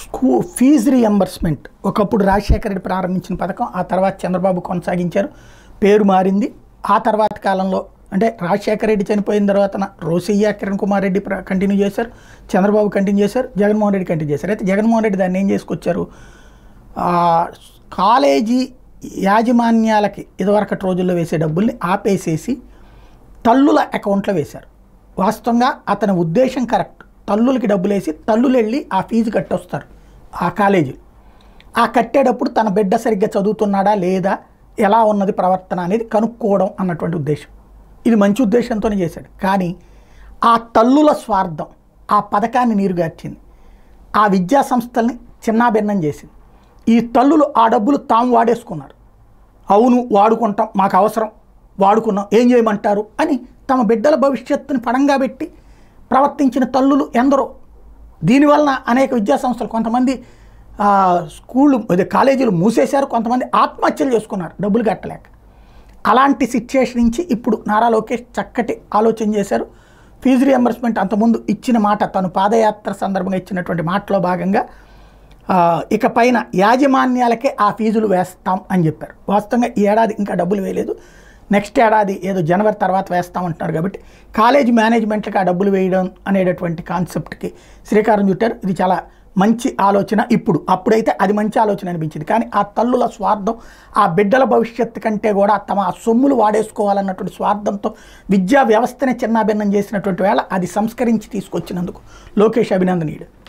స్కూ fee reimbursement ఒకప్పుడు రాజశేఖర రెడ్డి ప్రారంభించిన పథకం ఆ తర్వాత చంద్రబాబు కొనసాగించారు పేరు మారింది ఆ తర్వాత కాలంలో అంటే రాజశేఖర రెడ్డి చనిపోయిన తర్వాత రోసయ్య కిరణ్ కుమార్ రెడ్డి కంటిన్యూ చేశారు చంద్రబాబు కంటిన్యూ చేశారు జగన్మోహన్ రెడ్డి కంటిన్యూ చేశారు అయితే జగన్మోహన్ రెడ్డి దాన్ని ఏం చేసుకొచ్చారు కాలేజీ యాజమాన్యాలకి ఇదివరకటి రోజుల్లో వేసే డబ్బుల్ని ఆపేసేసి తల్లుల అకౌంట్లో వేశారు వాస్తవంగా అతని ఉద్దేశం కరెక్ట్ తల్లులకి డబ్బులు వేసి తల్లులు వెళ్ళి ఆ ఫీజు కట్టొస్తారు ఆ కాలేజీ ఆ కట్టేటప్పుడు తన బిడ్డ సరిగ్గా చదువుతున్నాడా లేదా ఎలా ఉన్నది ప్రవర్తన అనేది కనుక్కోవడం అన్నటువంటి ఉద్దేశం ఇది మంచి ఉద్దేశంతోనే చేశాడు కానీ ఆ తల్లుల స్వార్థం ఆ పథకాన్ని నీరుగార్చింది ఆ విద్యా సంస్థల్ని చిన్నాభిన్నం చేసింది ఈ తల్లులు ఆ డబ్బులు తాము వాడేసుకున్నారు అవును వాడుకుంటాం మాకు అవసరం వాడుకున్నాం ఏం చేయమంటారు అని తమ బిడ్డల భవిష్యత్తుని పడంగా పెట్టి ప్రవర్తించిన తల్లులు ఎందరో దీనివలన అనేక విద్యాసంస్థలు కొంతమంది స్కూళ్ళు అదే కాలేజీలు మూసేశారు కొంతమంది ఆత్మహత్యలు చేసుకున్నారు డబ్బులు కట్టలేక అలాంటి సిచ్యుయేషన్ నుంచి ఇప్పుడు నారా లోకేష్ చక్కటి ఆలోచన చేశారు ఫీజు రియంబర్స్మెంట్ అంతకుముందు ఇచ్చిన మాట తను పాదయాత్ర సందర్భంగా ఇచ్చినటువంటి మాటలో భాగంగా ఇకపైన యాజమాన్యాలకే ఆ ఫీజులు వేస్తాం అని చెప్పారు వాస్తవంగా ఈ ఏడాది ఇంకా డబ్బులు వేయలేదు నెక్స్ట్ ఏడాది ఏదో జనవరి తర్వాత వేస్తామంటున్నారు కాబట్టి కాలేజ్ మేనేజ్మెంట్కి ఆ డబ్బులు వేయడం అనేటటువంటి కాన్సెప్ట్కి శ్రీకారం చుట్టారు ఇది చాలా మంచి ఆలోచన ఇప్పుడు అప్పుడైతే అది మంచి ఆలోచన అనిపించింది కానీ ఆ తల్లుల స్వార్థం ఆ బిడ్డల భవిష్యత్తు కంటే కూడా తమ ఆ సొమ్ములు వాడేసుకోవాలన్నటువంటి స్వార్థంతో విద్యా వ్యవస్థనే చిన్నాభిన్నం చేసినటువంటి వేళ అది సంస్కరించి తీసుకొచ్చినందుకు లోకేష్ అభినందనీయుడు